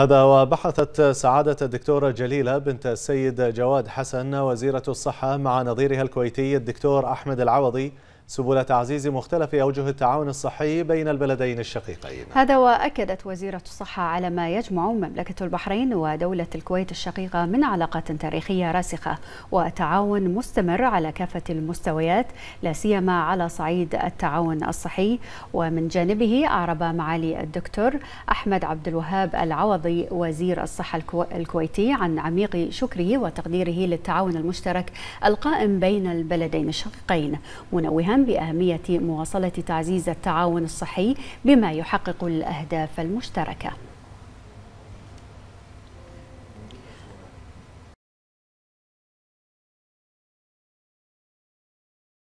هذا وبحثت سعادة الدكتورة جليلة بنت السيد جواد حسن وزيرة الصحة مع نظيرها الكويتي الدكتور أحمد العوضي سبل تعزيز مختلف أوجه التعاون الصحي بين البلدين الشقيقين هذا وأكدت وزيرة الصحة على ما يجمع مملكة البحرين ودولة الكويت الشقيقة من علاقات تاريخية راسخة وتعاون مستمر على كافة المستويات لا سيما على صعيد التعاون الصحي ومن جانبه أعرب معالي الدكتور أحمد عبد الوهاب العوضي وزير الصحة الكويتي عن عميق شكره وتقديره للتعاون المشترك القائم بين البلدين الشقيقين منوها بأهمية مواصلة تعزيز التعاون الصحي بما يحقق الأهداف المشتركة